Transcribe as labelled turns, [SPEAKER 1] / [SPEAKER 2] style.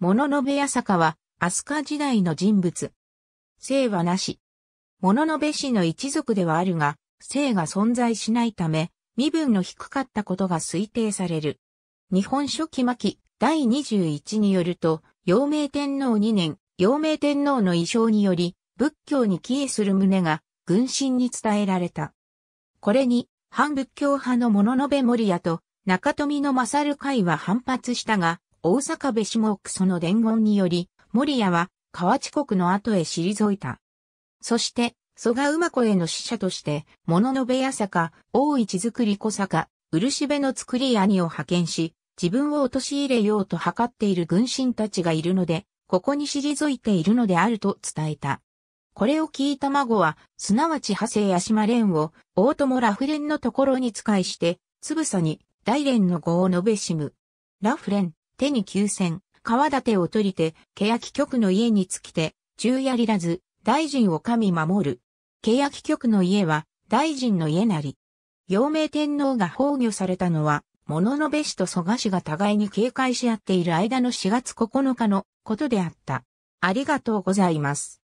[SPEAKER 1] 物の部屋坂は、
[SPEAKER 2] 飛鳥時代の人物。姓はなし。物の部氏の一族ではあるが、姓が存在しないため、身分の低かったことが推定される。日本書紀巻第21によると、陽明天皇2年、陽明天皇の遺匠により、仏教に帰依する旨が、軍神に伝えられた。これに、反仏教派の物部守屋と、中富の勝会は反発したが、大阪部下奥その伝言により、守谷は河内国の後へ退いた。そして、蘇我馬子への使者として、物の部屋坂、大市作り小坂、漆部の作り兄を派遣し、自分を陥れようと図っている軍神たちがいるので、ここに退いているのであると伝えた。これを聞いた孫は、すなわち派生八島蓮を、大友ラフレンのところに使いして、つぶさに、大連の語を述べしむ。ラフレン、手に急戦、川立を取りて、欅局の家に着きて、中やりらず、大臣を神守る。欅局の家は、大臣の家なり。陽明天皇が崩御されたのは、物のべ氏と蘇我氏が互いに警戒し合っている間の4月9日のことであった。
[SPEAKER 1] ありがとうございます。